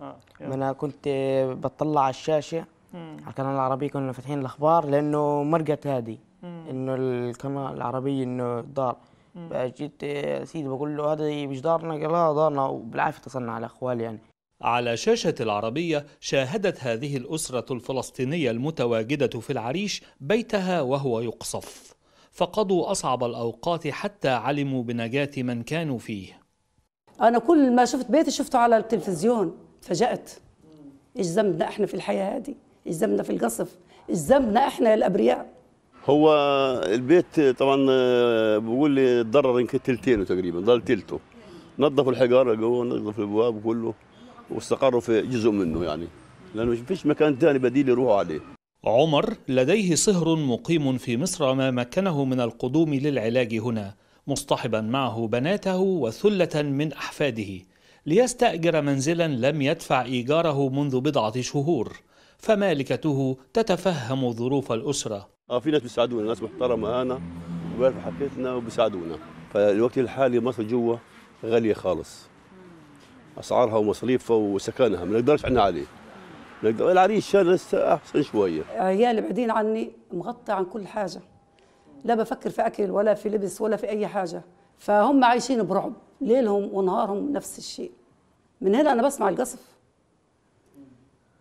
آه. ما انا كنت بطلع على الشاشه مم. على القناه العربيه كنا فاتحين الاخبار لانه مرقت هذه انه القناه العربيه انه دار فجيت آه، سيدي بقول له هذا مش دارنا قال لا دارنا وبالعافيه اتصلنا على اخوالي يعني على شاشة العربية شاهدت هذه الأسرة الفلسطينية المتواجدة في العريش بيتها وهو يقصف فقضوا أصعب الأوقات حتى علموا بنجاة من كانوا فيه أنا كل ما شفت بيتي شفته على التلفزيون فجأت ايش ذنبنا احنا في الحياه هذه ايش ذنبنا في القصف ايش ذنبنا احنا الابرياء هو البيت طبعا آه، بقول لي اتضرر يمكن تلتينه تقريبا ضل تلته نظفوا الحجاره جوا نظفوا الابواب كله واستقروا في جزء منه يعني لانه ما فيش مكان ثاني بديل يروحوا عليه عمر لديه صهر مقيم في مصر ما مكنه من القدوم للعلاج هنا مصطحبا معه بناته وثله من احفاده ليستأجر منزلا لم يدفع إيجاره منذ بضعة شهور فمالكته تتفهم ظروف الأسرة اه في ناس بيساعدونا ناس محترمة أنا وبيعرفوا حكيتنا وبيساعدونا فالوقت الحالي مصر جوا غالية خالص أسعارها ومصاريفها وسكنها ما نقدرش احنا عليه نقدر العريش شان لسه أحسن شوية عيالي بعدين عني مغطى عن كل حاجة لا بفكر في أكل ولا في لبس ولا في أي حاجة فهم عايشين برعب ليلهم ونهارهم نفس الشيء من هنا انا بسمع القصف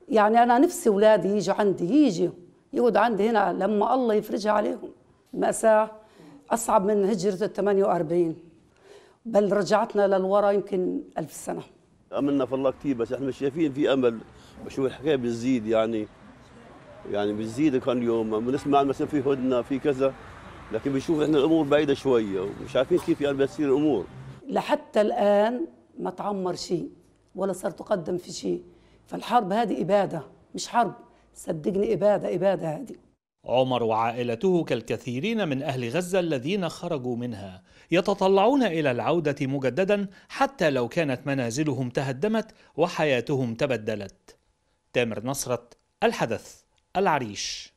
يعني انا نفسي اولادي يجوا عندي يجوا يقعدوا عندي هنا لما الله يفرجها عليهم مأساة أصعب من هجرة ال 48 بل رجعتنا للورا يمكن ألف سنة أملنا في الله كثير بس احنا مش شايفين في أمل بشوف الحكاية بتزيد يعني يعني بتزيد كل يوم بنسمع مثلا في هدنة في كذا لكن بنشوف احنا الامور بعيده شويه ومش عارفين كيف يعني بتصير الامور لحتى الان ما تعمر شيء ولا صار تقدم في شيء فالحرب هذه اباده مش حرب صدقني اباده اباده هذه عمر وعائلته كالكثيرين من اهل غزه الذين خرجوا منها يتطلعون الى العوده مجددا حتى لو كانت منازلهم تهدمت وحياتهم تبدلت تامر نصرت الحدث العريش